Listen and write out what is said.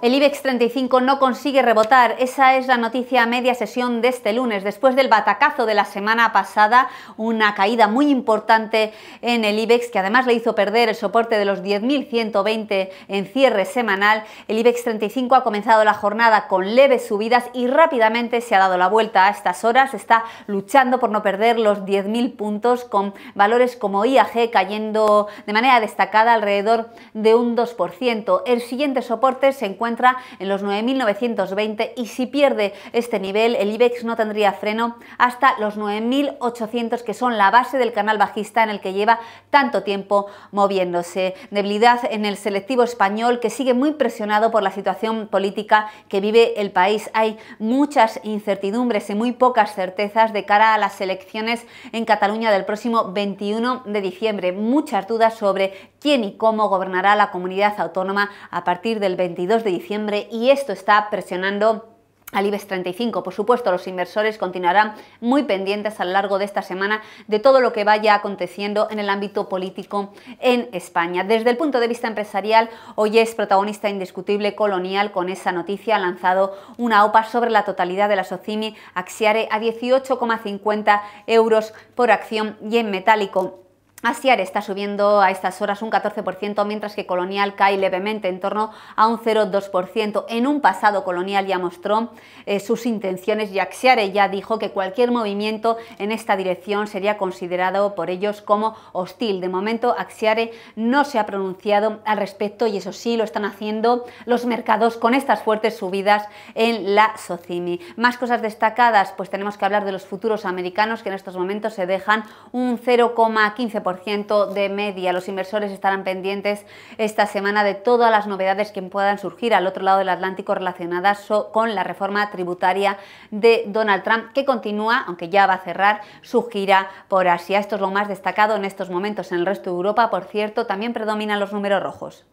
El IBEX 35 no consigue rebotar, esa es la noticia a media sesión de este lunes, después del batacazo de la semana pasada, una caída muy importante en el IBEX que además le hizo perder el soporte de los 10.120 en cierre semanal. El IBEX 35 ha comenzado la jornada con leves subidas y rápidamente se ha dado la vuelta a estas horas, está luchando por no perder los 10.000 puntos con valores como IAG cayendo de manera destacada alrededor de un 2%. El siguiente soporte se encuentra entra en los 9.920 y si pierde este nivel, el IBEX no tendría freno hasta los 9.800 que son la base del canal bajista en el que lleva tanto tiempo moviéndose. Debilidad en el selectivo español que sigue muy presionado por la situación política que vive el país. Hay muchas incertidumbres y muy pocas certezas de cara a las elecciones en Cataluña del próximo 21 de diciembre. Muchas dudas sobre quién y cómo gobernará la comunidad autónoma a partir del 22 de diciembre y esto está presionando al IBEX 35. Por supuesto, los inversores continuarán muy pendientes a lo largo de esta semana de todo lo que vaya aconteciendo en el ámbito político en España. Desde el punto de vista empresarial, hoy es protagonista indiscutible Colonial. Con esa noticia ha lanzado una OPA sobre la totalidad de la Socimi Axiare a 18,50 euros por acción y en metálico Axiare está subiendo a estas horas un 14%, mientras que Colonial cae levemente en torno a un 0,2%. En un pasado Colonial ya mostró eh, sus intenciones y Axiare ya dijo que cualquier movimiento en esta dirección sería considerado por ellos como hostil. De momento Axiare no se ha pronunciado al respecto y eso sí lo están haciendo los mercados con estas fuertes subidas en la Socimi. Más cosas destacadas, pues tenemos que hablar de los futuros americanos que en estos momentos se dejan un 0,15% de media. Los inversores estarán pendientes esta semana de todas las novedades que puedan surgir al otro lado del Atlántico relacionadas con la reforma tributaria de Donald Trump, que continúa, aunque ya va a cerrar, su gira por Asia. Esto es lo más destacado en estos momentos en el resto de Europa. Por cierto, también predominan los números rojos.